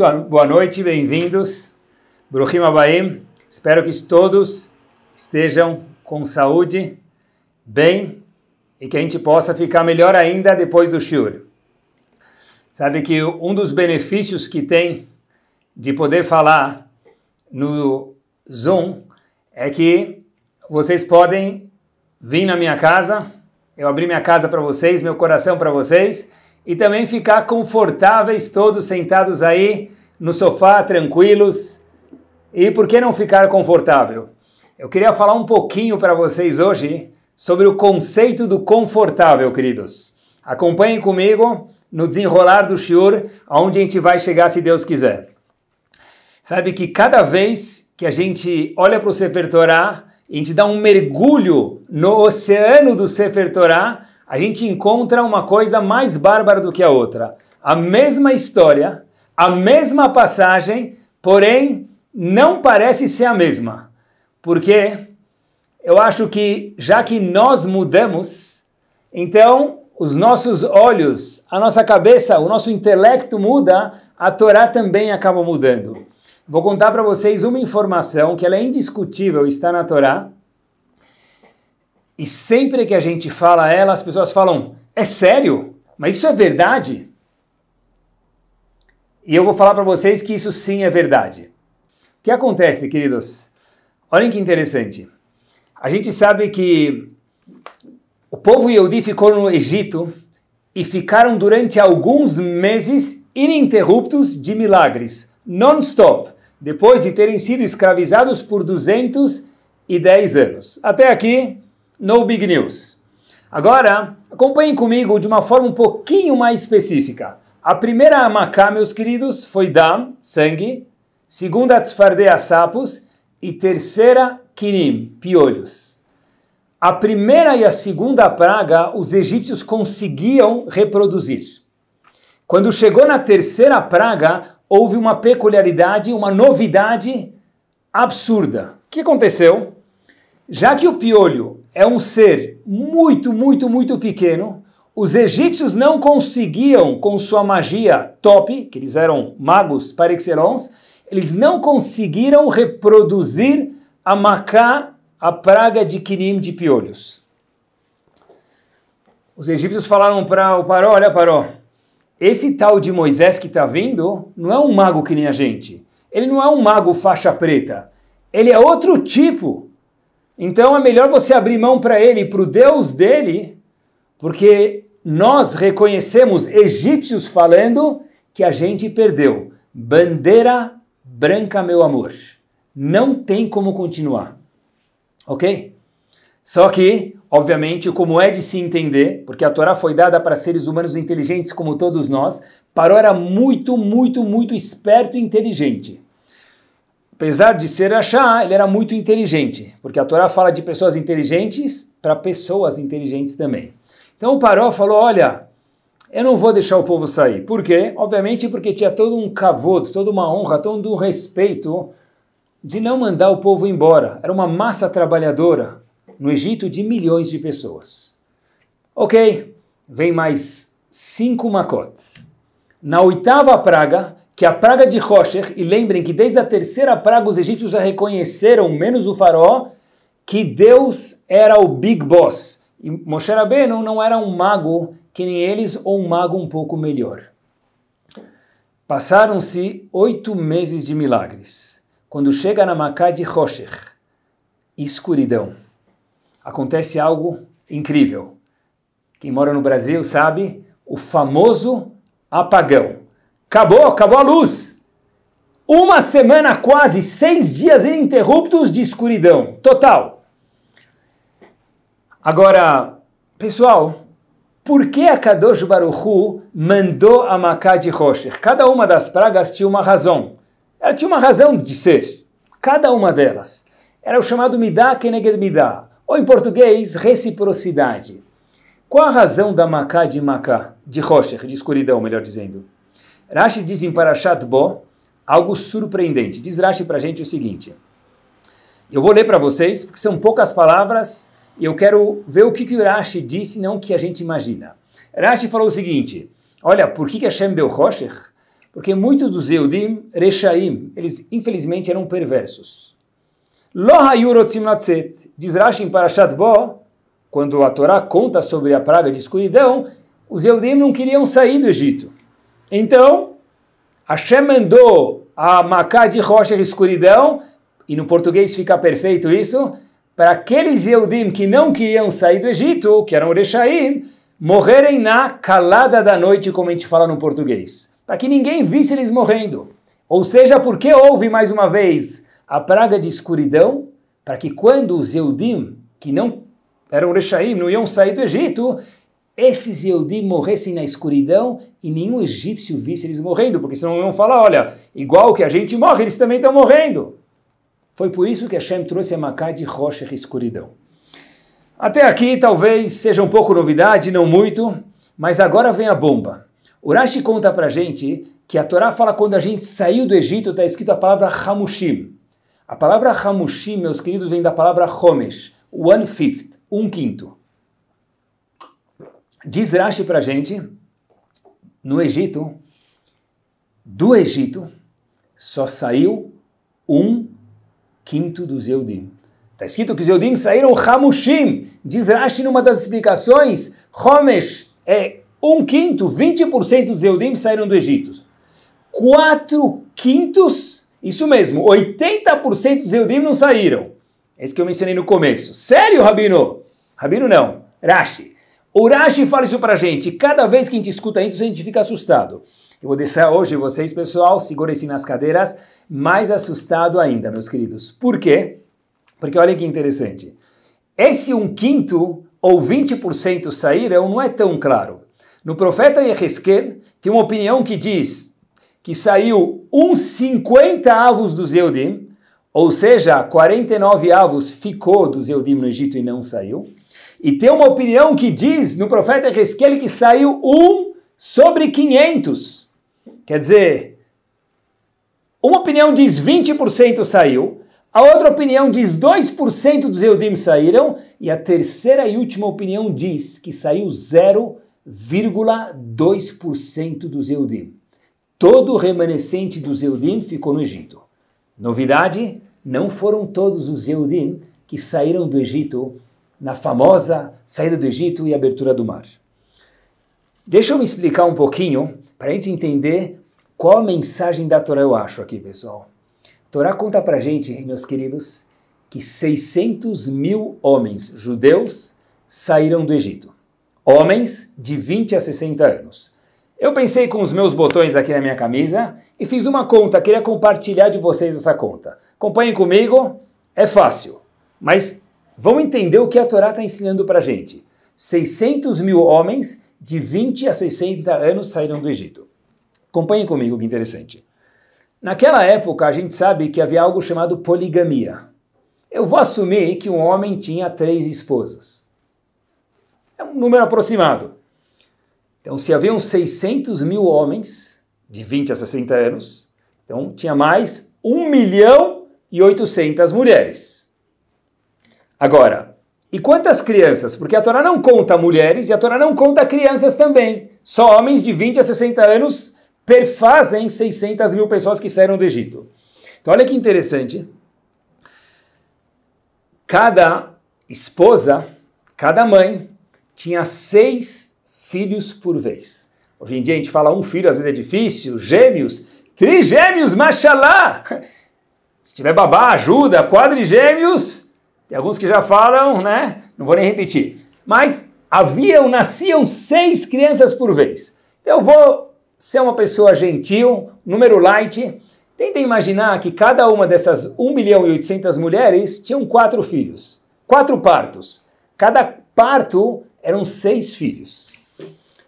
Muito boa noite, bem-vindos. Bruhim Abaim, espero que todos estejam com saúde, bem e que a gente possa ficar melhor ainda depois do Shur. Sabe que um dos benefícios que tem de poder falar no Zoom é que vocês podem vir na minha casa, eu abri minha casa para vocês, meu coração para vocês e também ficar confortáveis todos sentados aí no sofá, tranquilos. E por que não ficar confortável? Eu queria falar um pouquinho para vocês hoje sobre o conceito do confortável, queridos. Acompanhem comigo no desenrolar do Shur, aonde a gente vai chegar se Deus quiser. Sabe que cada vez que a gente olha para o Sefer Torah, a gente dá um mergulho no oceano do Sefer Torah, a gente encontra uma coisa mais bárbara do que a outra. A mesma história, a mesma passagem, porém não parece ser a mesma. Porque eu acho que já que nós mudamos, então os nossos olhos, a nossa cabeça, o nosso intelecto muda, a Torá também acaba mudando. Vou contar para vocês uma informação que ela é indiscutível, está na Torá, e sempre que a gente fala ela, as pessoas falam: é sério? Mas isso é verdade? E eu vou falar para vocês que isso sim é verdade. O que acontece, queridos? Olhem que interessante. A gente sabe que o povo Yehudi ficou no Egito e ficaram durante alguns meses ininterruptos de milagres, non-stop, depois de terem sido escravizados por 210 anos. Até aqui, no Big News. Agora, acompanhem comigo de uma forma um pouquinho mais específica. A primeira macá, meus queridos, foi Dam, sangue. Segunda Tzfardeia, sapos. E terceira Kinim, piolhos. A primeira e a segunda praga os egípcios conseguiam reproduzir. Quando chegou na terceira praga, houve uma peculiaridade, uma novidade absurda. O que aconteceu? Já que o piolho é um ser muito, muito, muito pequeno. Os egípcios não conseguiam, com sua magia top, que eles eram magos par excellence, eles não conseguiram reproduzir a macá, a praga de Quirim de piolhos. Os egípcios falaram para o Paró, olha Paró, esse tal de Moisés que está vindo não é um mago que nem a gente. Ele não é um mago faixa preta. Ele é outro tipo. Então é melhor você abrir mão para ele, para o Deus dele, porque nós reconhecemos, egípcios falando, que a gente perdeu. Bandeira branca, meu amor. Não tem como continuar. Ok? Só que, obviamente, como é de se entender, porque a Torá foi dada para seres humanos inteligentes como todos nós, Paró era muito, muito, muito esperto e inteligente. Apesar de ser Achá, ele era muito inteligente, porque a Torá fala de pessoas inteligentes para pessoas inteligentes também. Então o Paró falou: olha, eu não vou deixar o povo sair. Por quê? Obviamente porque tinha todo um cavoto, toda uma honra, todo um respeito de não mandar o povo embora. Era uma massa trabalhadora no Egito de milhões de pessoas. Ok, vem mais cinco macotes. Na oitava praga, que a praga de Rocher, e lembrem que desde a terceira praga os egípcios já reconheceram, menos o faraó, que Deus era o Big Boss. E Moshe Rabbeinu não era um mago que nem eles, ou um mago um pouco melhor. Passaram-se oito meses de milagres. Quando chega na Macá de Rocher, escuridão, acontece algo incrível. Quem mora no Brasil sabe o famoso apagão. Acabou, acabou a luz. Uma semana quase, seis dias ininterruptos de escuridão. Total. Agora, pessoal, por que a Kadosh Baruchu mandou a Maká de Rocher? Cada uma das pragas tinha uma razão. Ela tinha uma razão de ser. Cada uma delas. Era o chamado Midah Keneged Midah. Ou em português, reciprocidade. Qual a razão da Maká de Maká? De Rocher, de escuridão, melhor dizendo. Rashi diz em Parashat Bo algo surpreendente. Diz Rashi para a gente o seguinte. Eu vou ler para vocês, porque são poucas palavras, e eu quero ver o que, que o Rashi disse, não o que a gente imagina. Rashi falou o seguinte, olha, por que, Hashem deu Rocher? Porque muitos dos Eudim, Rechaim, eles infelizmente eram perversos. Diz Rashi em Parashat Bo, quando a Torá conta sobre a praga de escuridão, os Eudim não queriam sair do Egito. Então, Hashem mandou a Macá de rocha de escuridão, e no português fica perfeito isso, para aqueles Eudim que não queriam sair do Egito, que eram Orechaim, morrerem na calada da noite, como a gente fala no português, para que ninguém visse eles morrendo. Ou seja, porque houve mais uma vez a praga de escuridão, para que quando os Eudim, que não eram Rechaim, não iam sair do Egito, esses Yehudim morressem na escuridão e nenhum egípcio visse eles morrendo, porque senão iam falar, olha, igual que a gente morre, eles também estão morrendo. Foi por isso que Hashem trouxe a Macá de rocha e escuridão. Até aqui talvez seja um pouco novidade, não muito, mas agora vem a bomba. Urashi conta pra gente que a Torá fala quando a gente saiu do Egito, está escrito a palavra Hamushim. A palavra Hamushim, meus queridos, vem da palavra Homesh, one-fifth, um quinto. Diz Rashi para gente, no Egito, do Egito, só saiu um quinto dos Eudim. Está escrito que os Eudim saíram Hamushim. Diz Rashi numa das explicações, Homesh é um quinto, 20% dos Eudim saíram do Egito. Quatro quintos, isso mesmo, 80% dos Eudim não saíram. É isso que eu mencionei no começo. Sério, Rabino? Rabino não, Rashi. Urashi fala isso pra gente. Cada vez que a gente escuta isso, a gente fica assustado. Eu vou deixar hoje vocês, pessoal, segurem-se nas cadeiras, mais assustado ainda, meus queridos. Por quê? Porque olha que interessante. Esse um quinto ou 20% saíram não é tão claro. No profeta Yeheskel, tem uma opinião que diz que saiu um cinquenta avos do Zeudim, ou seja, 49 avos ficou do Zeudim no Egito e não saiu. E tem uma opinião que diz no profeta Ezequiel que saiu um sobre 500. Quer dizer, uma opinião diz 20% saiu, a outra opinião diz 2% dos Eudim saíram, e a terceira e última opinião diz que saiu 0,2% dos Eudim. Todo o remanescente dos Eudim ficou no Egito. Novidade, não foram todos os Eudim que saíram do Egito na famosa saída do Egito e abertura do mar. Deixa eu me explicar um pouquinho para a gente entender qual a mensagem da Torá eu acho aqui, pessoal. A Torá conta para gente, meus queridos, que 600 mil homens judeus saíram do Egito. Homens de 20 a 60 anos. Eu pensei com os meus botões aqui na minha camisa e fiz uma conta, queria compartilhar de vocês essa conta. Acompanhem comigo, é fácil, mas Vamos entender o que a Torá está ensinando para a gente. 600 mil homens de 20 a 60 anos saíram do Egito. Acompanhem comigo que interessante. Naquela época, a gente sabe que havia algo chamado poligamia. Eu vou assumir que um homem tinha três esposas. É um número aproximado. Então, se haviam 600 mil homens de 20 a 60 anos, então tinha mais 1 milhão e 800 mulheres. Agora, e quantas crianças? Porque a Torá não conta mulheres e a Torá não conta crianças também. Só homens de 20 a 60 anos perfazem 600 mil pessoas que saíram do Egito. Então, olha que interessante. Cada esposa, cada mãe, tinha seis filhos por vez. Hoje em dia a gente fala um filho, às vezes é difícil, gêmeos, trigêmeos, machalá! Se tiver babá, ajuda, quadrigêmeos, tem alguns que já falam, né? Não vou nem repetir. Mas haviam, nasciam seis crianças por vez. Então eu vou ser uma pessoa gentil, número light. Tentem imaginar que cada uma dessas 1 milhão e 800 mulheres tinham quatro filhos, quatro partos. Cada parto eram seis filhos.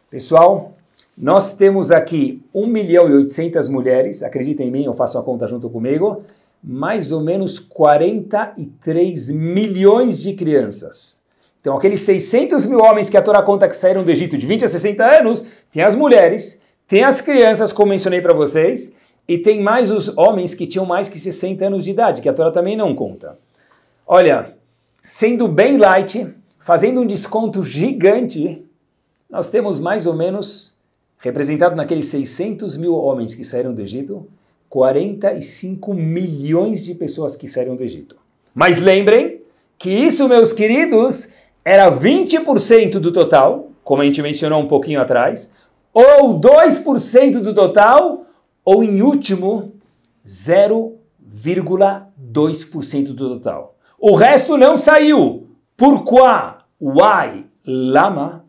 Pessoal, nós temos aqui 1 milhão e 800 mulheres, acreditem em mim, eu faço a conta junto comigo, mais ou menos 43 milhões de crianças. Então, aqueles 600 mil homens que a Torá conta que saíram do Egito de 20 a 60 anos, tem as mulheres, tem as crianças, como mencionei para vocês, e tem mais os homens que tinham mais que 60 anos de idade, que a Torá também não conta. Olha, sendo bem light, fazendo um desconto gigante, nós temos mais ou menos, representado naqueles 600 mil homens que saíram do Egito, 45 milhões de pessoas que saíram do Egito. Mas lembrem que isso, meus queridos, era 20% do total, como a gente mencionou um pouquinho atrás, ou 2% do total, ou em último, 0,2% do total. O resto não saiu. Por qual? Why? Lama?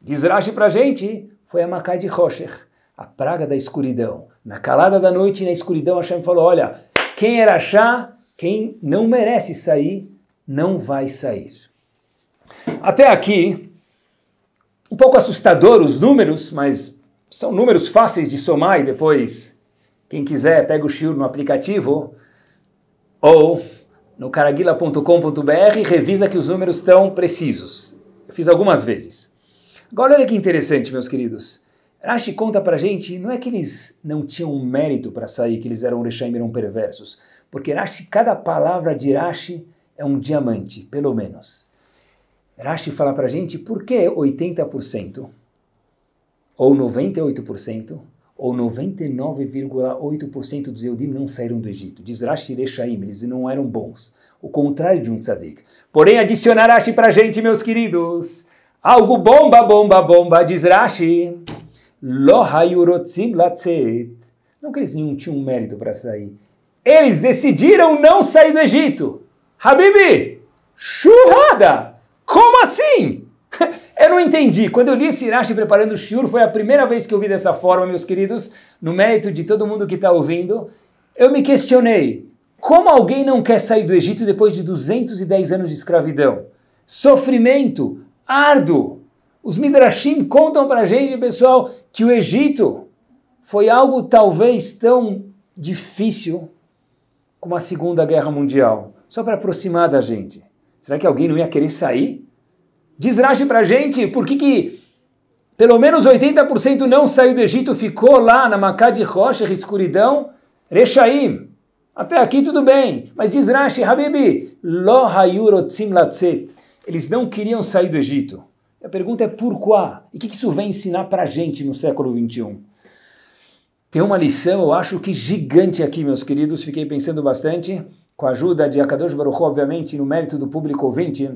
Diz Rashi pra gente, foi a Makai de Rocher, a praga da escuridão. Na calada da noite, na escuridão, Hashem falou: Olha, quem era Achá, quem não merece sair, não vai sair. Até aqui, um pouco assustador os números, mas são números fáceis de somar e depois, quem quiser, pega o shiur no aplicativo ou no caraguila.com.br e revisa que os números estão precisos. Eu fiz algumas vezes. Agora olha que interessante, meus queridos. Rashi conta pra gente, não é que eles não tinham mérito para sair, que eles eram Rechaim, eram perversos, porque Rashi, cada palavra de Rashi é um diamante, pelo menos. Rashi fala pra gente por que 80%, ou 98%, ou 99,8% dos Eudim não saíram do Egito. Diz Rashi Rechaim, eles não eram bons. O contrário de um tzadik. Porém, adicionar Rashi pra gente, meus queridos. Algo bomba, bomba, bomba, diz Rashi. Lo hayurotzim latzeit. Não que eles não tinham mérito para sair. Eles decidiram não sair do Egito. Habibi, churrada! Como assim? Eu não entendi. Quando eu li esse Rashi preparando o Shur, foi a primeira vez que eu vi dessa forma, meus queridos, no mérito de todo mundo que está ouvindo. Eu me questionei. Como alguém não quer sair do Egito depois de 210 anos de escravidão? Sofrimento árduo. Os Midrashim contam para a gente, pessoal, que o Egito foi algo talvez tão difícil como a Segunda Guerra Mundial. Só para aproximar da gente. Será que alguém não ia querer sair? Diz Rashi para a gente por que, que pelo menos 80% não saiu do Egito, ficou lá na Macá de Rocha, escuridão, Rechaim. Até aqui tudo bem, mas diz Rashi, Habibi, Lo Hayurotzim Latzet. Eles não queriam sair do Egito. A pergunta é por quê? E o que isso vem ensinar para a gente no século 21? Tem uma lição, eu acho que gigante aqui, meus queridos. Fiquei pensando bastante, com a ajuda de Akadosh Baruch, obviamente, no mérito do público ouvinte.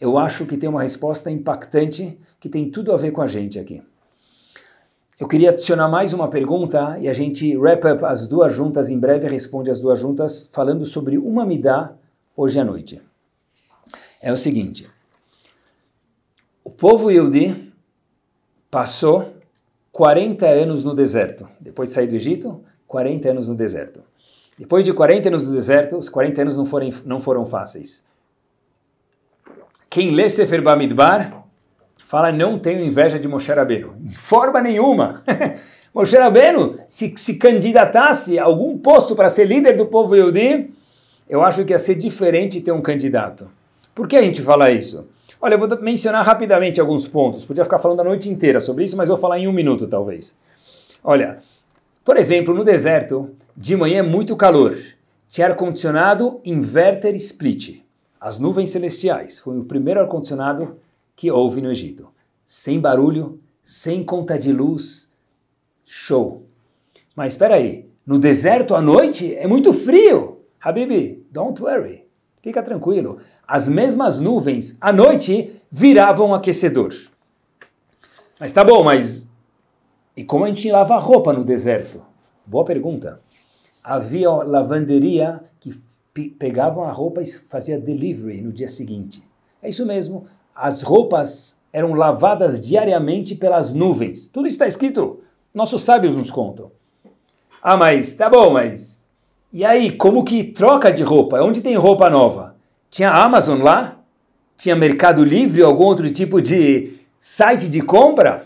Eu acho que tem uma resposta impactante que tem tudo a ver com a gente aqui. Eu queria adicionar mais uma pergunta e a gente wrap up as duas juntas em breve, responde as duas juntas, falando sobre uma midá hoje à noite. É o seguinte: o povo Yudi passou 40 anos no deserto. Depois de sair do Egito, 40 anos no deserto. Depois de 40 anos no deserto, os 40 anos não foram, não foram fáceis. Quem lê Sefer Bamidbar fala, não tenho inveja de Moshe Rabbeinu. Em forma nenhuma. Moshe Rabbeinu, se, se candidatasse a algum posto para ser líder do povo Yudi, eu acho que ia ser diferente ter um candidato. Por que a gente fala isso? Olha, eu vou mencionar rapidamente alguns pontos. Podia ficar falando a noite inteira sobre isso, mas vou falar em um minuto talvez. Olha, por exemplo, no deserto, de manhã é muito calor. Tinha ar-condicionado inverter split. As nuvens celestiais foi o primeiro ar-condicionado que houve no Egito. Sem barulho, sem conta de luz. Show! Mas espera aí, no deserto à noite é muito frio. Habibi, don't worry. Fica tranquilo, as mesmas nuvens à noite viravam aquecedor. Mas tá bom, mas e como a gente lava a roupa no deserto? Boa pergunta. Havia lavanderia que pegavam a roupa e fazia delivery no dia seguinte. É isso mesmo, as roupas eram lavadas diariamente pelas nuvens. Tudo isso está escrito, nossos sábios nos contam. Ah, mas tá bom, mas e aí, como que troca de roupa? Onde tem roupa nova? Tinha Amazon lá? Tinha Mercado Livre, ou algum outro tipo de site de compra?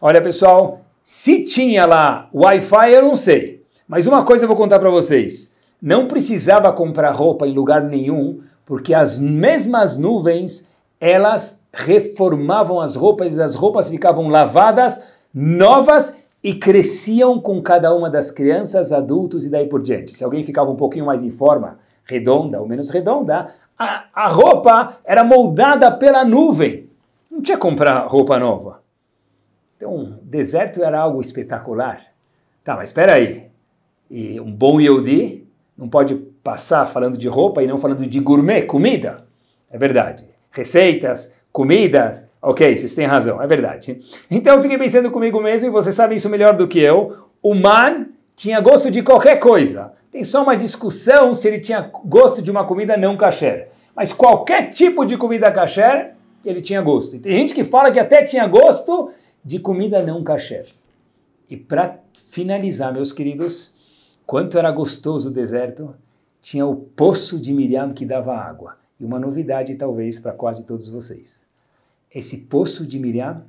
Olha, pessoal, se tinha lá Wi-Fi, eu não sei. Mas uma coisa eu vou contar para vocês. Não precisava comprar roupa em lugar nenhum, porque as mesmas nuvens, elas reformavam as roupas e as roupas ficavam lavadas, novas e cresciam com cada uma das crianças, adultos e daí por diante. Se alguém ficava um pouquinho mais em forma, redonda ou menos redonda, a, a roupa era moldada pela nuvem. Não tinha que comprar roupa nova. Então, deserto era algo espetacular. Tá, mas espera aí. E um bom Yehudi não pode passar falando de roupa e não falando de gourmet, comida. É verdade. Receitas, comidas. Ok, vocês têm razão, é verdade. Então fiquem fiquei pensando comigo mesmo e vocês sabem isso melhor do que eu. O man tinha gosto de qualquer coisa. Tem só uma discussão se ele tinha gosto de uma comida não kasher. Mas qualquer tipo de comida kasher, ele tinha gosto. E tem gente que fala que até tinha gosto de comida não kasher. E para finalizar, meus queridos, quanto era gostoso o deserto, tinha o poço de Miriam que dava água e uma novidade talvez para quase todos vocês. Esse poço de Miriam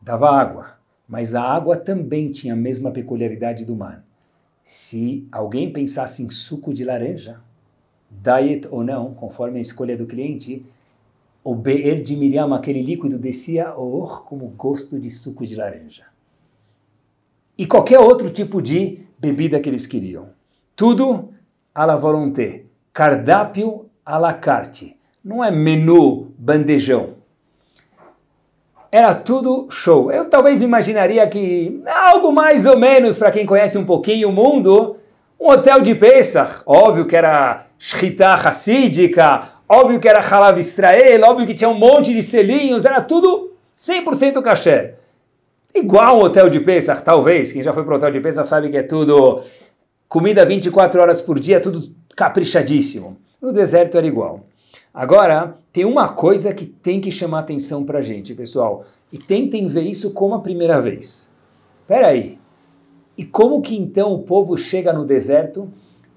dava água, mas a água também tinha a mesma peculiaridade do mar. Se alguém pensasse em suco de laranja, diet ou não, conforme a escolha do cliente, o beer de Miriam, aquele líquido, descia oh, como gosto de suco de laranja. E qualquer outro tipo de bebida que eles queriam. Tudo à la volonté. Cardápio à la carte. Não é menu bandejão. Era tudo show. Eu talvez me imaginaria que algo mais ou menos para quem conhece um pouquinho o mundo, um hotel de Pesach, óbvio que era Shrita hassídica, óbvio que era halav Israel, óbvio que tinha um monte de selinhos, era tudo 100% cachê. Igual um hotel de Pesach, talvez, quem já foi para o hotel de Pesach sabe que é tudo comida 24 horas por dia, tudo caprichadíssimo. No deserto era igual. Agora, tem uma coisa que tem que chamar atenção a gente, pessoal. E tentem ver isso como a primeira vez. Peraí, E como que então o povo chega no deserto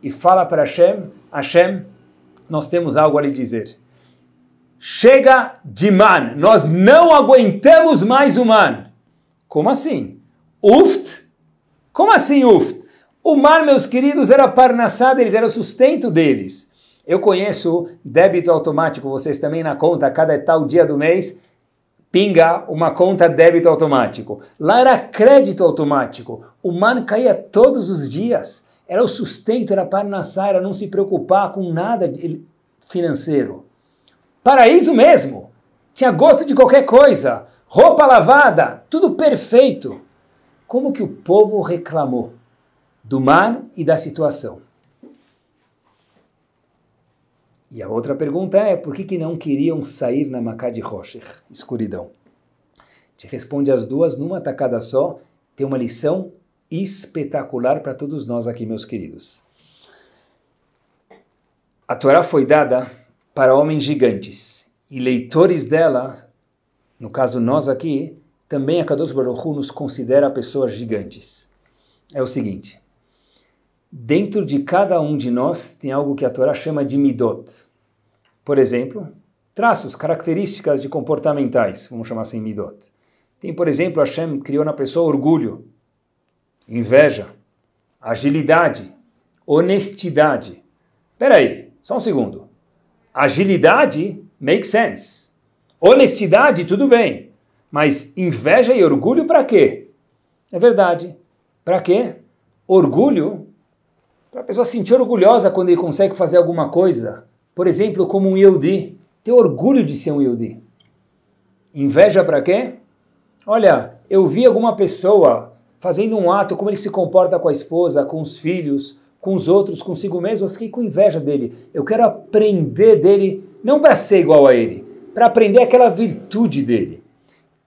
e fala para Hashem, Hashem, nós temos algo a lhe dizer. Chega de man, nós não aguentamos mais o man. Como assim? Uft? Como assim uft? O mar, meus queridos, era a parnassá eles era o sustento deles. Eu conheço débito automático, vocês também na conta, cada tal dia do mês, pinga uma conta débito automático. Lá era crédito automático. O mano caía todos os dias. Era o sustento, era para nascer, era não se preocupar com nada financeiro. Paraíso mesmo. Tinha gosto de qualquer coisa. Roupa lavada, tudo perfeito. Como que o povo reclamou do mar e da situação? E a outra pergunta é, por que, que não queriam sair na Macá de Rocher, escuridão? Te responde as duas numa tacada só, tem uma lição espetacular para todos nós aqui, meus queridos. A Torá foi dada para homens gigantes e leitores dela, no caso nós aqui, também a Kadosh Baruch Hu nos considera pessoas gigantes. É o seguinte, dentro de cada um de nós tem algo que a Torá chama de midot. Por exemplo, traços, características de comportamentais, vamos chamar assim midot. Tem, por exemplo, Hashem criou na pessoa orgulho, inveja, agilidade, honestidade. Peraí, só um segundo. Agilidade makes sense. Honestidade, tudo bem. Mas inveja e orgulho para quê? É verdade. Para quê? Orgulho para a pessoa sentir orgulhosa quando ele consegue fazer alguma coisa. Por exemplo, como um Yehudi. Ter orgulho de ser um Yehudi. Inveja para quê? Olha, eu vi alguma pessoa fazendo um ato, como ele se comporta com a esposa, com os filhos, com os outros, consigo mesmo, eu fiquei com inveja dele. Eu quero aprender dele, não para ser igual a ele, para aprender aquela virtude dele.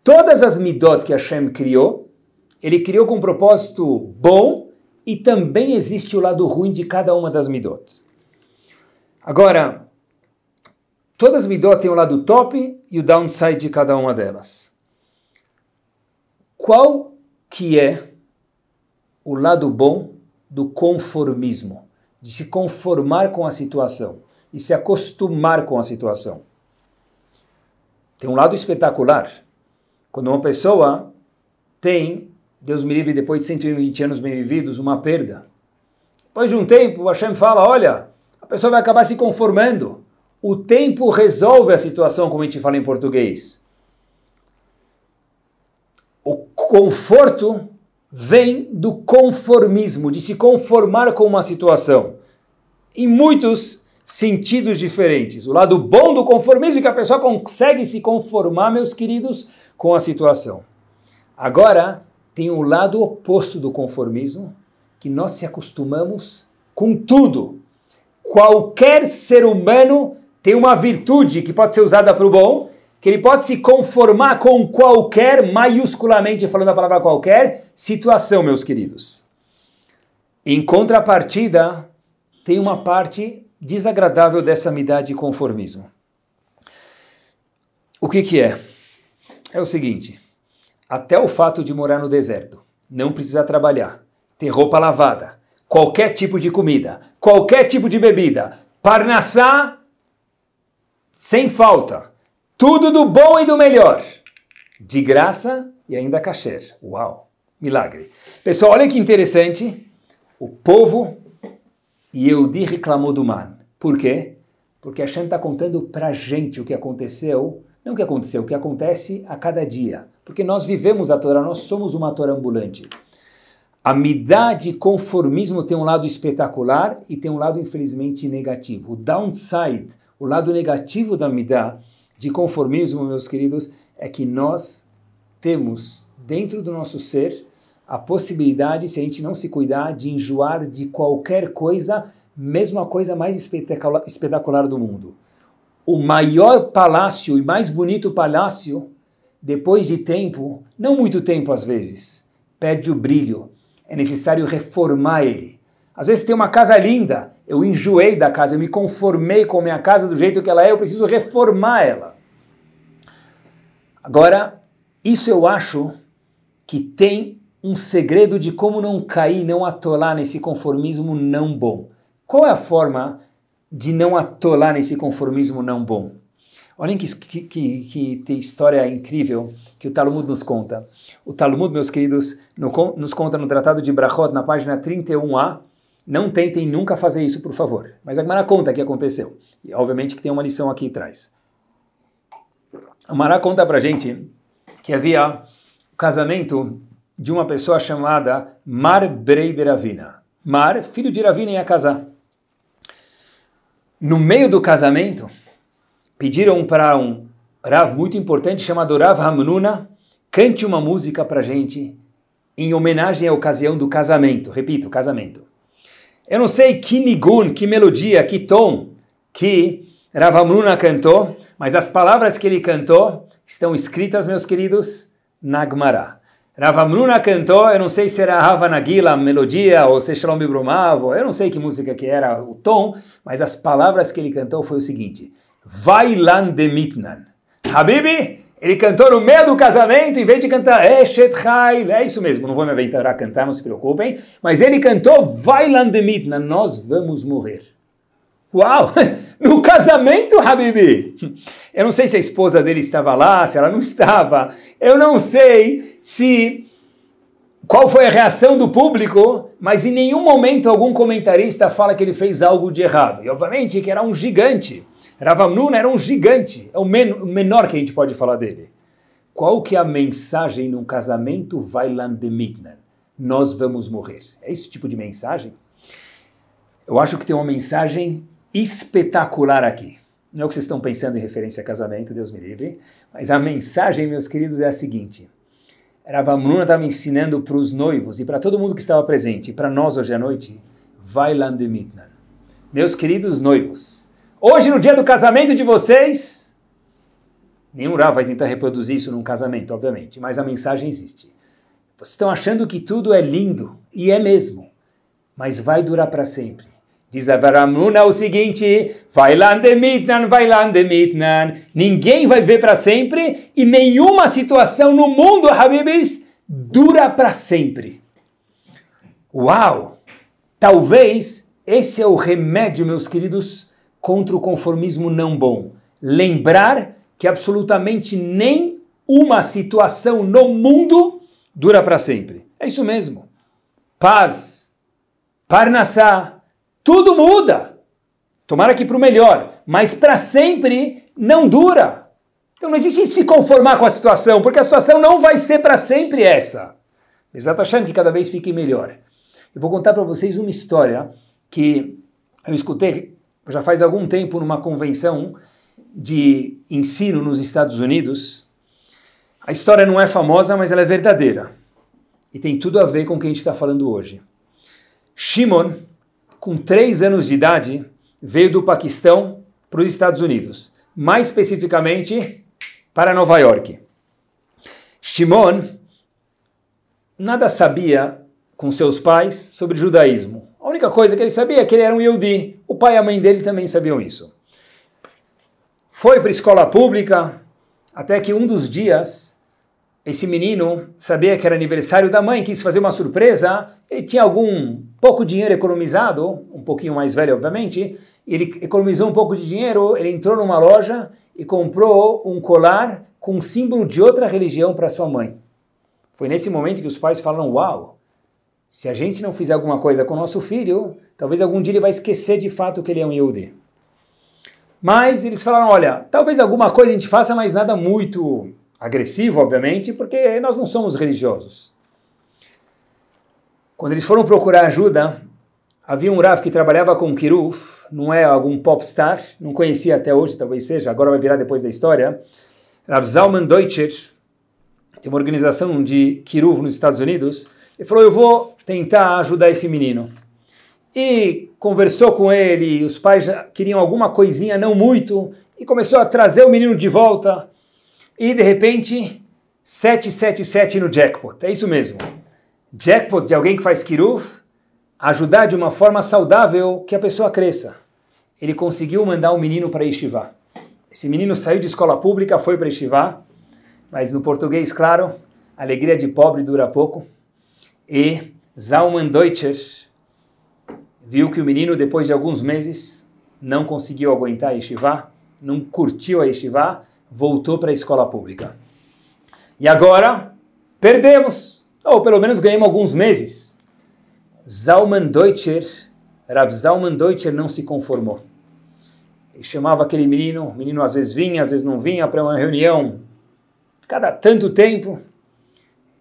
Todas as midot que Hashem criou, ele criou com um propósito bom e também existe o lado ruim de cada uma das midot. Agora, todas as midot têm o lado top e o downside de cada uma delas. Qual que é o lado bom do conformismo, de se conformar com a situação e se acostumar com a situação? Tem um lado espetacular. Quando uma pessoa tem Deus me livre, depois de 120 anos bem-vividos, uma perda. Depois de um tempo, o Hashem fala, olha, a pessoa vai acabar se conformando. O tempo resolve a situação, como a gente fala em português. O conforto vem do conformismo, de se conformar com uma situação. Em muitos sentidos diferentes. O lado bom do conformismo é que a pessoa consegue se conformar, meus queridos, com a situação. Agora, tem o lado oposto do conformismo, que nós se acostumamos com tudo. Qualquer ser humano tem uma virtude que pode ser usada para o bom, que ele pode se conformar com qualquer, maiusculamente falando a palavra qualquer, situação, meus queridos. Em contrapartida, tem uma parte desagradável dessa amidade de conformismo. O que, que é? É o seguinte até o fato de morar no deserto, não precisar trabalhar, ter roupa lavada, qualquer tipo de comida, qualquer tipo de bebida, parnassá sem falta, tudo do bom e do melhor, de graça e ainda cachê. Uau, milagre. Pessoal, olha que interessante, o povo Yehudi reclamou do man. Por quê? Porque a Hashem está contando pra gente o que aconteceu, não o que aconteceu, o que acontece a cada dia porque nós vivemos a Torá, nós somos uma Torá ambulante. A midá de conformismo tem um lado espetacular e tem um lado, infelizmente, negativo. O downside, o lado negativo da midá de conformismo, meus queridos, é que nós temos dentro do nosso ser a possibilidade, se a gente não se cuidar, de enjoar de qualquer coisa, mesmo a coisa mais espetacular, espetacular do mundo. O maior palácio e mais bonito palácio depois de tempo, não muito tempo às vezes, perde o brilho. É necessário reformar ele. Às vezes tem uma casa linda, eu enjoei da casa, eu me conformei com a minha casa do jeito que ela é, eu preciso reformar ela. Agora, isso eu acho que tem um segredo de como não cair, não atolar nesse conformismo não bom. Qual é a forma de não atolar nesse conformismo não bom? Olhem que, que, que, que história incrível que o Talmud nos conta. O Talmud, meus queridos, no, nos conta no Tratado de Brachot, na página 31a, não tentem nunca fazer isso, por favor. Mas a Gemara conta que aconteceu. E obviamente que tem uma lição aqui atrás. A Mará conta pra gente que havia o casamento de uma pessoa chamada Mar Breideravina. Mar, filho de Ravina, ia casar. No meio do casamento, pediram para um Rav muito importante chamado Rav Hamnuna, cante uma música para gente em homenagem à ocasião do casamento. Repito, casamento. Eu não sei que nigun, que melodia, que tom que Rav Hamnuna cantou, mas as palavras que ele cantou estão escritas, meus queridos, na Gemara. Rav Hamnuna cantou, eu não sei se era Nagila melodia, ou se é Shalom Brumavo, eu não sei que música que era o tom, mas as palavras que ele cantou foi o seguinte... Vailan de Mitnan. Habibi, ele cantou no meio do casamento, em vez de cantar Eshet Hail, é isso mesmo, não vou me aventar a cantar, não se preocupem, mas ele cantou Vailan de Mitnan, nós vamos morrer. Uau! No casamento, Habibi! Eu não sei se a esposa dele estava lá, se ela não estava. Eu não sei se qual foi a reação do público, mas em nenhum momento algum comentarista fala que ele fez algo de errado. E obviamente que era um gigante. Ravamnun era um gigante, é o, men o menor que a gente pode falar dele. Qual que é a mensagem num casamento Vailandemignan? Nós vamos morrer. É esse tipo de mensagem? Eu acho que tem uma mensagem espetacular aqui. Não é o que vocês estão pensando em referência a casamento, Deus me livre. Mas a mensagem, meus queridos, é a seguinte. Ravamnuna estava ensinando para os noivos e para todo mundo que estava presente, e para nós hoje à noite, Vailandemignan. Meus queridos noivos, Hoje, no dia do casamento de vocês, nenhum Rav vai tentar reproduzir isso num casamento, obviamente, mas a mensagem existe. Vocês estão achando que tudo é lindo, e é mesmo, mas vai durar para sempre. Diz a Varamuna o seguinte: vai lá, mitnan, vai lá, mitnan. Ninguém vai ver para sempre e nenhuma situação no mundo, Habibis, dura para sempre. Uau! Talvez esse é o remédio, meus queridos, contra o conformismo não bom. Lembrar que absolutamente nem uma situação no mundo dura para sempre. É isso mesmo. Paz, Parnassá, tudo muda. Tomara que para o melhor, mas para sempre não dura. Então não existe se conformar com a situação, porque a situação não vai ser para sempre essa. Exato achando que cada vez fique melhor. Eu vou contar para vocês uma história que eu escutei já faz algum tempo numa convenção de ensino nos Estados Unidos. A história não é famosa, mas ela é verdadeira. E tem tudo a ver com o que a gente está falando hoje. Shimon, com 3 anos de idade, veio do Paquistão para os Estados Unidos. Mais especificamente, para Nova York. Shimon nada sabia com seus pais sobre judaísmo única coisa que ele sabia é que ele era um Yehudi. O pai e a mãe dele também sabiam isso. Foi para a escola pública, até que um dos dias, esse menino sabia que era aniversário da mãe, quis fazer uma surpresa. Ele tinha algum pouco dinheiro economizado, um pouquinho mais velho, obviamente. Ele economizou um pouco de dinheiro, ele entrou numa loja e comprou um colar com símbolo de outra religião para sua mãe. Foi nesse momento que os pais falaram: Uau, se a gente não fizer alguma coisa com o nosso filho, talvez algum dia ele vai esquecer de fato que ele é um Yehudi. Mas eles falaram, olha, talvez alguma coisa a gente faça, mas nada muito agressivo, obviamente, porque nós não somos religiosos. Quando eles foram procurar ajuda, havia um Rav que trabalhava com Kiruf, não é algum popstar, não conhecia até hoje, talvez seja, agora vai virar depois da história. Rav Zalman Deutscher, tem uma organização de Kiruf nos Estados Unidos, ele falou: Eu vou tentar ajudar esse menino. E conversou com ele, os pais queriam alguma coisinha, não muito, e começou a trazer o menino de volta. E de repente, 777 no jackpot. É isso mesmo. Jackpot de alguém que faz kiruf, ajudar de uma forma saudável que a pessoa cresça. Ele conseguiu mandar o um menino para estivar. Esse menino saiu de escola pública, foi para estivar. mas no português, claro, alegria de pobre dura pouco. E Zalman Deutscher viu que o menino, depois de alguns meses, não conseguiu aguentar a yeshiva, não curtiu a yeshiva, voltou para a escola pública. E agora, perdemos, ou pelo menos ganhamos alguns meses. Zalman Deutscher, Rav Zalman Deutscher não se conformou. Ele chamava aquele menino, o menino às vezes vinha, às vezes não vinha, para uma reunião, cada tanto tempo.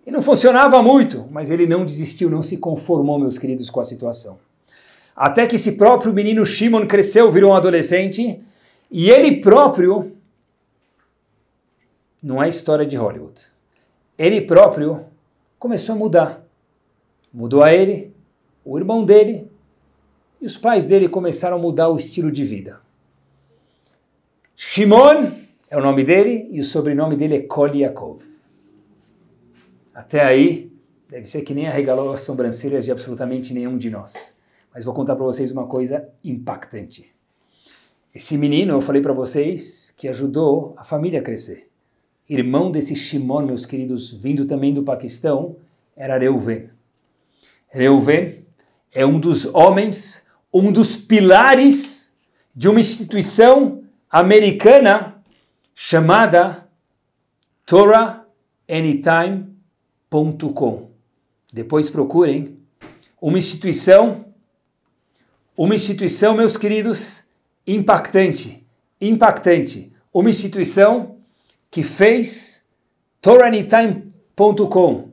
E não funcionava muito, mas ele não desistiu, não se conformou, meus queridos, com a situação. Até que esse próprio menino Shimon cresceu, virou um adolescente, e ele próprio. Não é história de Hollywood. Ele próprio começou a mudar. Mudou a ele, o irmão dele, e os pais dele começaram a mudar o estilo de vida. Shimon é o nome dele, e o sobrenome dele é Kolyakov. Até aí, deve ser que nem arregalou as sobrancelhas de absolutamente nenhum de nós. Mas vou contar para vocês uma coisa impactante. Esse menino, eu falei para vocês, que ajudou a família a crescer. Irmão desse Shimon, meus queridos, vindo também do Paquistão, era Reuven. Reuven é um dos homens, um dos pilares de uma instituição americana chamada Torah Anytime .com. Depois procurem uma instituição, uma instituição, meus queridos, impactante, impactante, uma instituição que fez toranytime.com,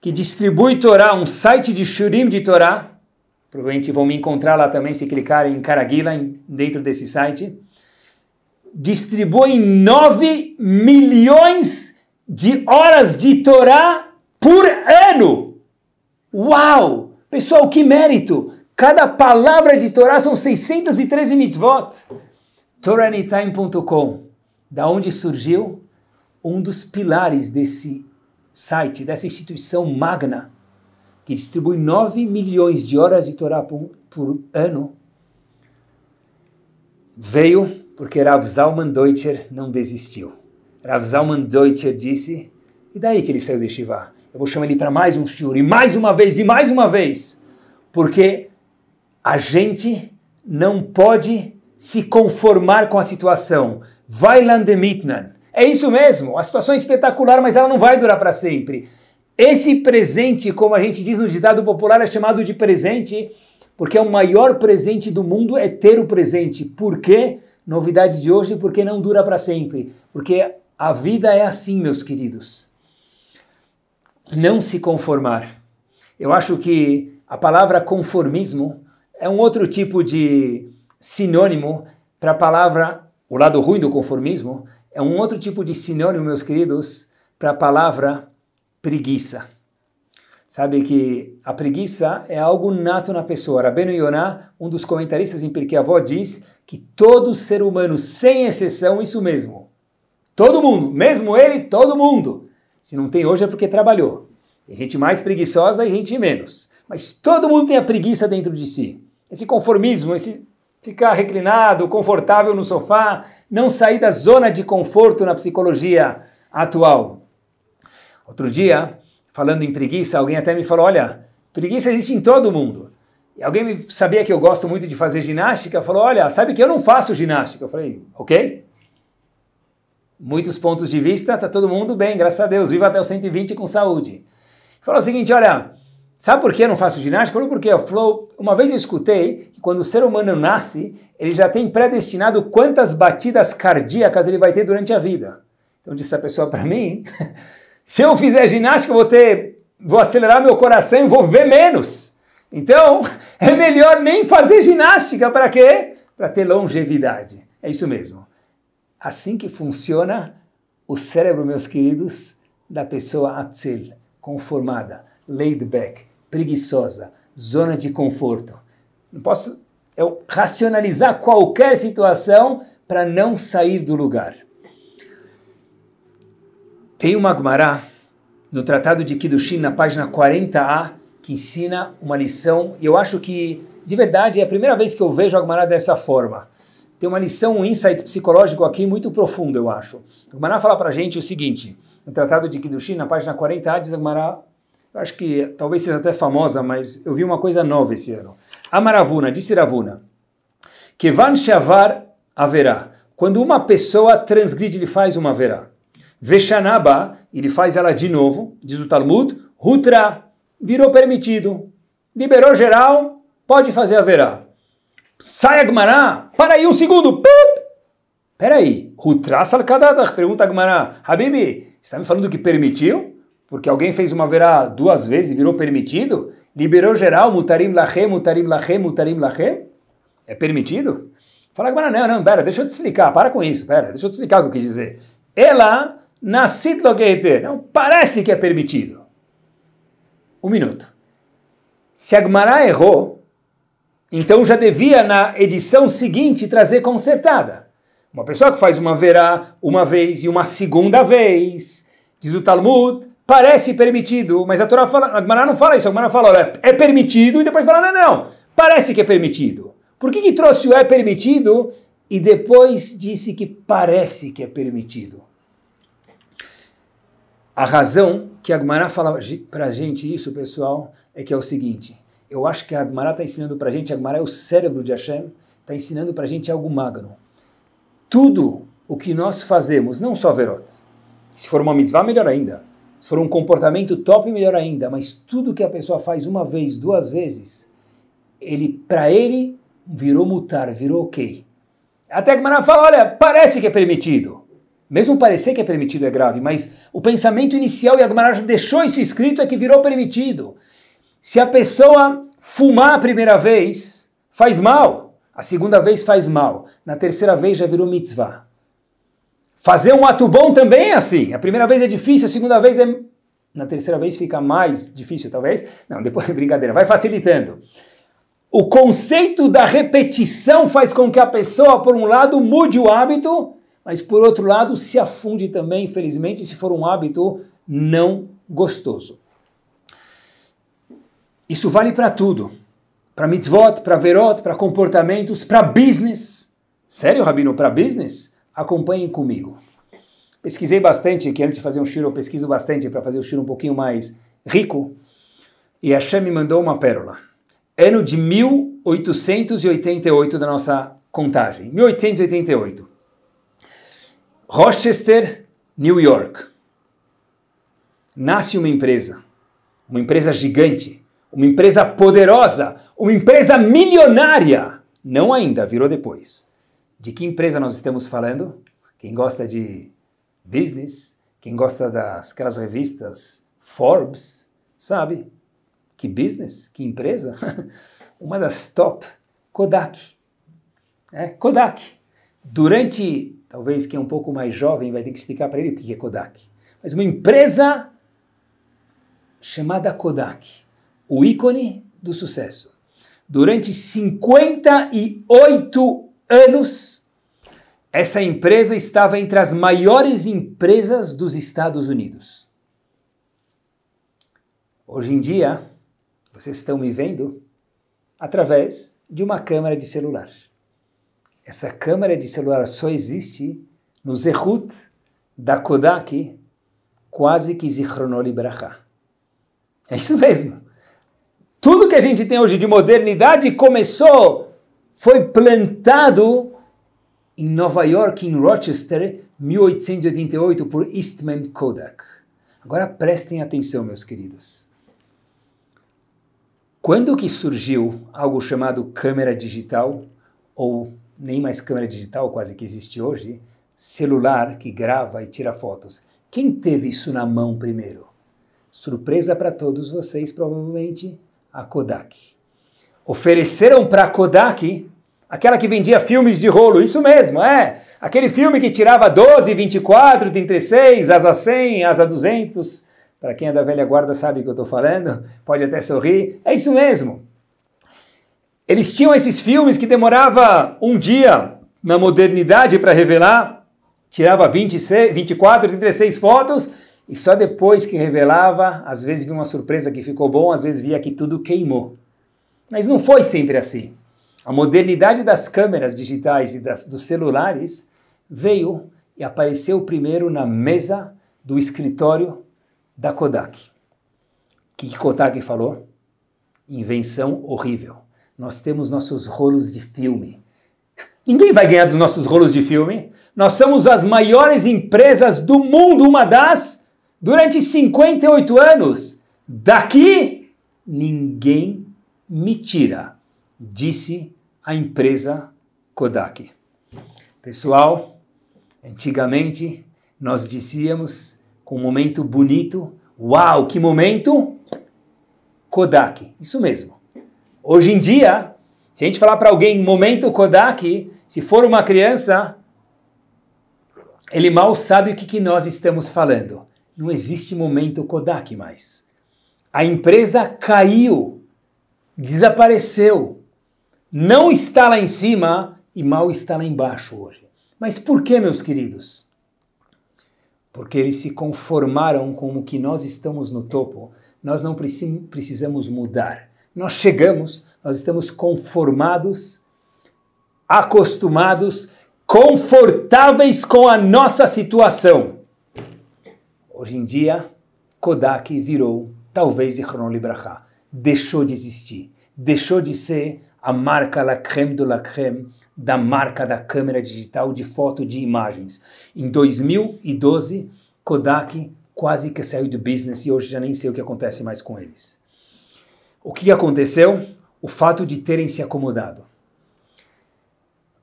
que distribui Torá, um site de shurim de Torá, provavelmente vão me encontrar lá também se clicarem em Caraguila, dentro desse site, distribui 9 milhões de de horas de Torá por ano. Uau! Pessoal, que mérito! Cada palavra de Torá são 613 mitzvot. Toranytime.com, da onde surgiu um dos pilares desse site, dessa instituição magna, que distribui 9 milhões de horas de Torá por, por ano, veio porque Rav Zalman Deutscher não desistiu. Rav Zalman Deutscher disse, e daí que ele saiu de Shiva? Eu vou chamar ele para mais um shiur, e mais uma vez, e mais uma vez, porque a gente não pode se conformar com a situação. Vai Landemitnan. É isso mesmo, a situação é espetacular, mas ela não vai durar para sempre. Esse presente, como a gente diz no ditado popular, é chamado de presente, porque é o maior presente do mundo é ter o presente. Por quê? Novidade de hoje, porque não dura para sempre. Porque a vida é assim, meus queridos. Não se conformar. Eu acho que a palavra conformismo é um outro tipo de sinônimo para a palavra, o lado ruim do conformismo, é um outro tipo de sinônimo, meus queridos, para a palavra preguiça. Sabe que a preguiça é algo nato na pessoa. Rabbeinu Yonah, um dos comentaristas em Pirkei Avó, diz que todo ser humano, sem exceção, isso mesmo, Todo mundo, mesmo ele, todo mundo. Se não tem hoje é porque trabalhou. Tem gente mais preguiçosa e gente menos. Mas todo mundo tem a preguiça dentro de si. Esse conformismo, esse ficar reclinado, confortável no sofá, não sair da zona de conforto na psicologia atual. Outro dia, falando em preguiça, alguém até me falou: olha, preguiça existe em todo mundo. E alguém me sabia que eu gosto muito de fazer ginástica, falou: olha, sabe que eu não faço ginástica. Eu falei: ok muitos pontos de vista, tá todo mundo bem, graças a Deus, viva até os 120 com saúde. Falou o seguinte, olha, sabe por que eu não faço ginástica? Falou Falou, uma vez eu escutei que quando o ser humano nasce, ele já tem predestinado quantas batidas cardíacas ele vai ter durante a vida. Então disse a pessoa para mim, se eu fizer ginástica, eu vou ter, vou acelerar meu coração e vou ver menos. Então, é melhor nem fazer ginástica, para quê? Para ter longevidade. É isso mesmo assim que funciona o cérebro, meus queridos, da pessoa atzel, conformada, laid back, preguiçosa, zona de conforto. Não posso eu racionalizar qualquer situação para não sair do lugar. Tem uma Agmará no Tratado de Kiddushin, na página 40a, que ensina uma lição, e eu acho que, de verdade, é a primeira vez que eu vejo a Agmará dessa forma tem uma lição, um insight psicológico aqui muito profundo, eu acho. O Gumará fala para a gente o seguinte, no Tratado de Kiddushin, na página 40, diz Gumará, acho que talvez seja até famosa, mas eu vi uma coisa nova esse ano. Amaravuna, disse Ravuna, que Shavar haverá. Quando uma pessoa transgride, ele faz uma haverá. Veshanaba, ele faz ela de novo, diz o Talmud, Hutra, virou permitido. Liberou geral, pode fazer haverá. Sai Agmará, para aí um segundo. Pup. Peraí, Rutras sarcadada. kadadach pergunta Agmará. Habibi, está me falando que permitiu? Porque alguém fez uma verá duas vezes e virou permitido? Liberou geral, mutarim lachem, mutarim lachem, mutarim lachem? É permitido? Fala Agmará, não, não, pera, deixa eu te explicar, para com isso, pera, deixa eu te explicar o que eu quis dizer. Ela, nasceu logeiter, não parece que é permitido. Um minuto. Se Agmará errou, então já devia na edição seguinte trazer consertada. Uma pessoa que faz uma verá uma vez e uma segunda vez, diz o Talmud, parece permitido, mas a Torá fala, a Gemara não fala isso, a Gemara fala, olha, é permitido e depois fala, não, não, parece que é permitido. Por que, que trouxe o é permitido e depois disse que parece que é permitido? A razão que a Gemara fala para a gente isso, pessoal, é que é o seguinte, eu acho que a Agmará está ensinando para a gente, a Agmará é o cérebro de Hashem, está ensinando para a gente algo magno. Tudo o que nós fazemos, não só Verot, se for uma mitzvah, melhor ainda. Se for um comportamento top, melhor ainda. Mas tudo que a pessoa faz uma vez, duas vezes, ele, para ele, virou mutar, virou ok. Até que Maná fala, olha, parece que é permitido. Mesmo parecer que é permitido é grave, mas o pensamento inicial e Agmará deixou isso escrito é que virou permitido. Se a pessoa fumar a primeira vez, faz mal. A segunda vez faz mal. Na terceira vez já virou mitzvah. Fazer um ato bom também é assim. A primeira vez é difícil, a segunda vez é. Na terceira vez fica mais difícil, talvez. Não, depois é brincadeira, vai facilitando. O conceito da repetição faz com que a pessoa, por um lado, mude o hábito, mas por outro lado, se afunde também, infelizmente, se for um hábito não gostoso. Isso vale para tudo. Para mitzvot, para verot, para comportamentos, para business. Sério, Rabino, para business? Acompanhem comigo. Pesquisei bastante, que antes de fazer um shiro eu pesquiso bastante para fazer o shiro um pouquinho mais rico. E Hashem me mandou uma pérola. Ano de 1888 da nossa contagem. 1888. Rochester, New York. Nasce uma empresa. Uma empresa gigante uma empresa poderosa, uma empresa milionária. Não ainda, virou depois. De que empresa nós estamos falando? Quem gosta de business, quem gosta das aquelas revistas Forbes, sabe? Que business, que empresa? uma das top, Kodak. É, Kodak. Durante, talvez quem é um pouco mais jovem vai ter que explicar para ele o que é Kodak. Mas uma empresa chamada Kodak o ícone do sucesso. Durante 58 anos, essa empresa estava entre as maiores empresas dos Estados Unidos. Hoje em dia, vocês estão me vendo através de uma câmera de celular. Essa câmera de celular só existe no Zehut da Kodak, quase que Zichronol Ibrahá. É isso mesmo. Tudo que a gente tem hoje de modernidade começou, foi plantado em Nova York, em Rochester, 1888, por Eastman Kodak. Agora prestem atenção, meus queridos. Quando que surgiu algo chamado câmera digital, ou nem mais câmera digital quase que existe hoje, celular que grava e tira fotos? Quem teve isso na mão primeiro? Surpresa para todos vocês, provavelmente, a Kodak. Ofereceram para a Kodak, aquela que vendia filmes de rolo, isso mesmo, é. Aquele filme que tirava 12, 24, 36, asa 100, asa 200. Para quem é da velha guarda sabe o que eu estou falando, pode até sorrir. É isso mesmo. Eles tinham esses filmes que demorava um dia na modernidade para revelar, tirava 26, 24, 36 fotos e só depois que revelava, às vezes via uma surpresa que ficou bom, às vezes via que tudo queimou. Mas não foi sempre assim. A modernidade das câmeras digitais e das, dos celulares veio e apareceu primeiro na mesa do escritório da Kodak. O que Kodak falou? Invenção horrível. Nós temos nossos rolos de filme. Ninguém vai ganhar dos nossos rolos de filme. Nós somos as maiores empresas do mundo, uma das durante 58 anos. Daqui ninguém me tira, disse a empresa Kodak. Pessoal, antigamente nós dizíamos com um momento bonito, uau, que momento! Kodak, isso mesmo. Hoje em dia, se a gente falar para alguém momento Kodak, se for uma criança, ele mal sabe o que, que nós estamos falando. Não existe momento Kodak mais. A empresa caiu, desapareceu, não está lá em cima e mal está lá embaixo hoje. Mas por que, meus queridos? Porque eles se conformaram com o que nós estamos no topo. Nós não precisamos mudar. Nós chegamos, nós estamos conformados, acostumados, confortáveis com a nossa situação. Hoje em dia, Kodak virou, talvez, Zichron Libraha. Deixou de existir. Deixou de ser a marca la creme de la creme da marca da câmera digital de foto de imagens. Em 2012, Kodak quase que saiu do business e hoje já nem sei o que acontece mais com eles. O que aconteceu? O fato de terem se acomodado.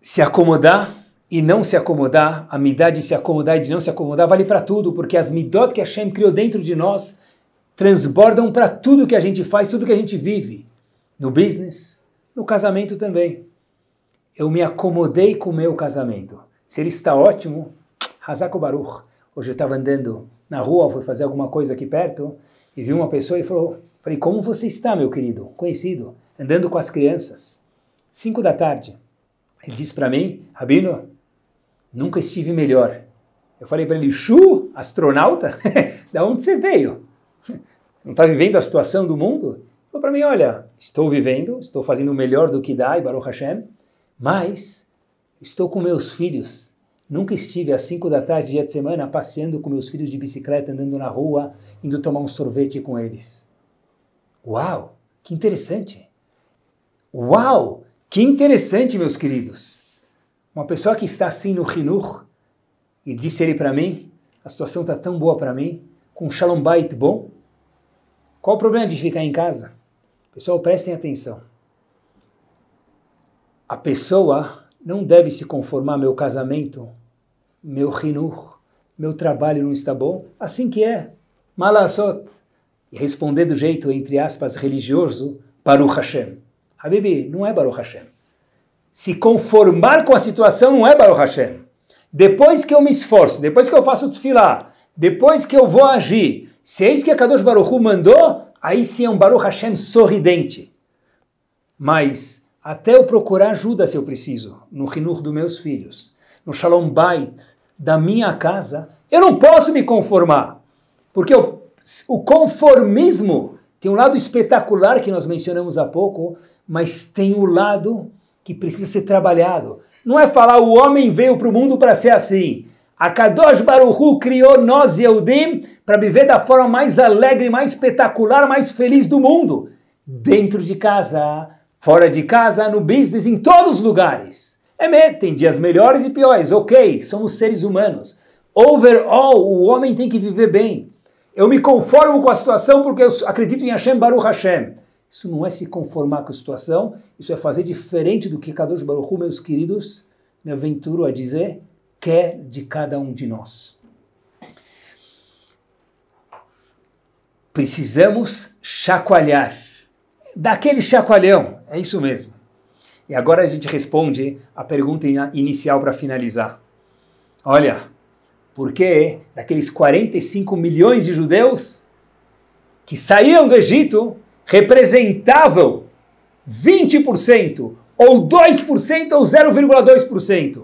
Se acomodar e não se acomodar, a midá de se acomodar e de não se acomodar vale para tudo, porque as midot que Hashem criou dentro de nós transbordam para tudo que a gente faz, tudo que a gente vive, no business, no casamento também. Eu me acomodei com o meu casamento. Se ele está ótimo, Hazako Baruch. Hoje eu estava andando na rua, fui fazer alguma coisa aqui perto, e vi uma pessoa e falou, falei, como você está, meu querido, conhecido, andando com as crianças? Cinco da tarde. Ele disse para mim, Rabino, Nunca estive melhor. Eu falei para ele, Chu, astronauta? da onde você veio? Não está vivendo a situação do mundo? Ele falou para mim, olha, estou vivendo, estou fazendo o melhor do que dá, e Baruch Hashem, mas estou com meus filhos. Nunca estive às 5 da tarde, dia de semana, passeando com meus filhos de bicicleta, andando na rua, indo tomar um sorvete com eles. Uau, que interessante! Uau, que interessante, meus queridos! Uma pessoa que está assim no Hinur, e disse ele para mim, a situação está tão boa para mim, com um Shalom Bait bom, qual o problema de ficar em casa? Pessoal, prestem atenção. A pessoa não deve se conformar meu casamento, meu Hinur, meu trabalho não está bom, assim que é, malasot, e responder do jeito, entre aspas, religioso, Baruch Hashem. Habibi, não é Baruch Hashem se conformar com a situação não é Baruch Hashem. Depois que eu me esforço, depois que eu faço o tefilá, depois que eu vou agir, se é isso que a Kadosh Baruch Hu mandou, aí sim é um Baruch Hashem sorridente. Mas até eu procurar ajuda se eu preciso, no rinur dos meus filhos, no shalom bait da minha casa, eu não posso me conformar, porque eu, o conformismo tem um lado espetacular que nós mencionamos há pouco, mas tem o um lado que precisa ser trabalhado. Não é falar o homem veio para o mundo para ser assim. A Kadosh Baruchu criou nós e Eudim para viver da forma mais alegre, mais espetacular, mais feliz do mundo. Dentro de casa, fora de casa, no business, em todos os lugares. É mesmo, tem dias melhores e piores, ok, somos seres humanos. Overall, o homem tem que viver bem. Eu me conformo com a situação porque eu acredito em Hashem Baruch Hashem. Isso não é se conformar com a situação, isso é fazer diferente do que Kadosh Baruch meus queridos, me aventuro a dizer, quer de cada um de nós. Precisamos chacoalhar. Daquele chacoalhão, é isso mesmo. E agora a gente responde a pergunta inicial para finalizar. Olha, por que daqueles 45 milhões de judeus que saíram do Egito, representável 20%, ou 2%, ou 0,2%.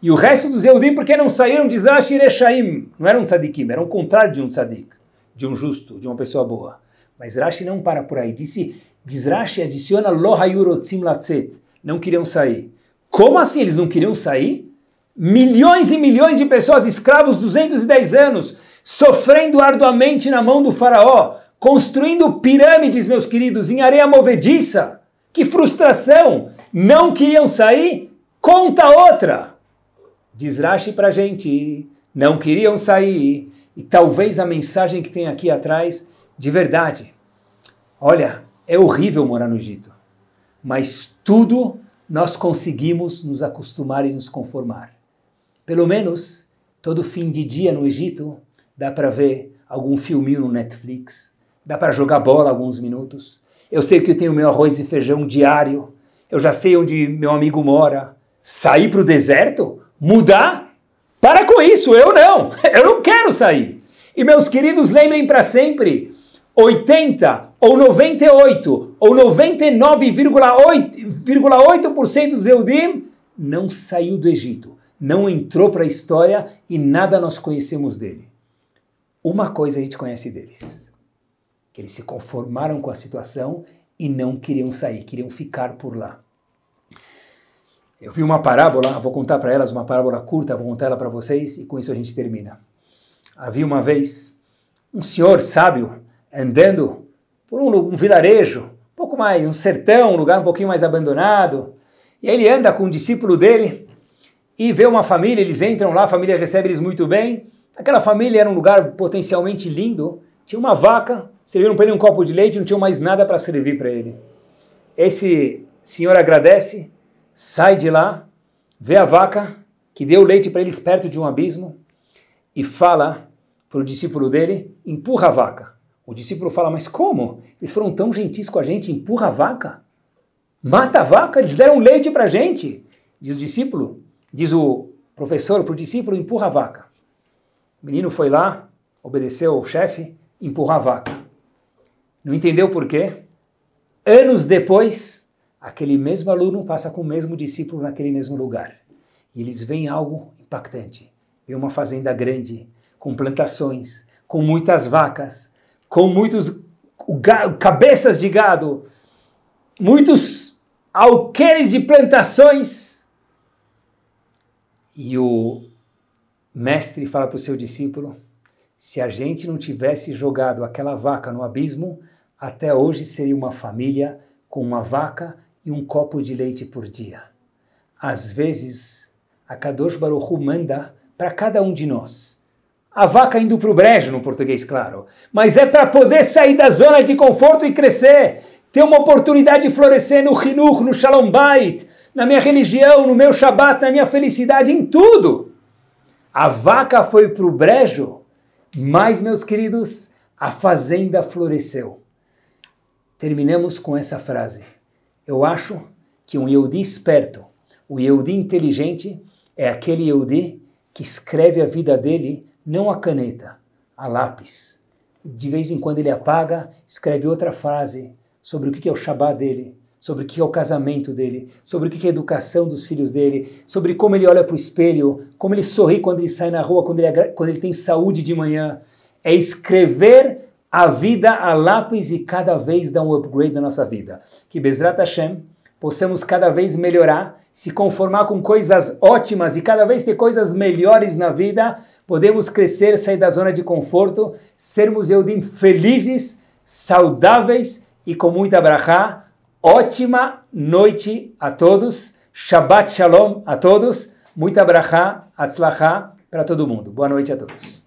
E o resto dos Eudim, porque não saíram de Zashir Não Não eram tzadikim, era o contrário de um tzadik, de um justo, de uma pessoa boa. Mas Rashi não para por aí. Disse, diz Rashi, adiciona Lohayurotzim Latzet. Não queriam sair. Como assim eles não queriam sair? Milhões e milhões de pessoas escravos, 210 anos, sofrendo arduamente na mão do faraó, construindo pirâmides, meus queridos, em areia movediça. Que frustração! Não queriam sair? Conta outra! Diz pra gente, não queriam sair. E talvez a mensagem que tem aqui atrás, de verdade. Olha, é horrível morar no Egito, mas tudo nós conseguimos nos acostumar e nos conformar. Pelo menos todo fim de dia no Egito dá para ver algum filminho no Netflix, dá para jogar bola alguns minutos. Eu sei que eu tenho meu arroz e feijão diário. Eu já sei onde meu amigo mora. Sair para o deserto? Mudar? Para com isso, eu não. Eu não quero sair. E meus queridos, lembrem para sempre: 80 ou 98 ou 99,8% dos Eudim não saiu do Egito, não entrou para a história e nada nós conhecemos dele. Uma coisa a gente conhece deles que eles se conformaram com a situação e não queriam sair, queriam ficar por lá. Eu vi uma parábola, vou contar para elas uma parábola curta, vou contar ela para vocês e com isso a gente termina. Havia uma vez um senhor sábio andando por um, um vilarejo, um pouco mais, um sertão, um lugar um pouquinho mais abandonado, e aí ele anda com um discípulo dele e vê uma família, eles entram lá, a família recebe eles muito bem. Aquela família era um lugar potencialmente lindo, tinha uma vaca, Serviram para ele um copo de leite, não tinham mais nada para servir para ele. Esse senhor agradece, sai de lá, vê a vaca que deu leite para eles perto de um abismo e fala para o discípulo dele: empurra a vaca. O discípulo fala: Mas como? Eles foram tão gentis com a gente, empurra a vaca? Mata a vaca? Eles deram leite para a gente. Diz o discípulo, diz o professor para o discípulo: empurra a vaca. O menino foi lá, obedeceu ao chefe, empurra a vaca. Não entendeu por quê? Anos depois, aquele mesmo aluno passa com o mesmo discípulo naquele mesmo lugar. E eles veem algo impactante. Vê uma fazenda grande, com plantações, com muitas vacas, com muitos cabeças de gado, muitos alqueires de plantações. E o mestre fala para o seu discípulo: se a gente não tivesse jogado aquela vaca no abismo, até hoje seria uma família com uma vaca e um copo de leite por dia. Às vezes, a Kadosh Baruchu manda para cada um de nós. A vaca indo para o brejo, no português, claro. Mas é para poder sair da zona de conforto e crescer. Ter uma oportunidade de florescer no Hinuch, no Shalom Bait, na minha religião, no meu Shabat, na minha felicidade, em tudo. A vaca foi para o brejo, mas, meus queridos, a fazenda floresceu terminamos com essa frase. Eu acho que um Yehudi esperto, o Yehudi inteligente, é aquele Yehudi que escreve a vida dele não a caneta, a lápis. De vez em quando ele apaga, escreve outra frase sobre o que é o shabá dele, sobre o que é o casamento dele, sobre o que é a educação dos filhos dele, sobre como ele olha para o espelho, como ele sorri quando ele sai na rua, quando ele, quando ele tem saúde de manhã. É escrever a vida a lápis e cada vez dá um upgrade na nossa vida. Que Bezrat Hashem possamos cada vez melhorar, se conformar com coisas ótimas e cada vez ter coisas melhores na vida, podemos crescer, sair da zona de conforto, sermos Eudim felizes, saudáveis e com muita brachá. Ótima noite a todos, Shabbat Shalom a todos, muita brachá, atzlachá para todo mundo. Boa noite a todos.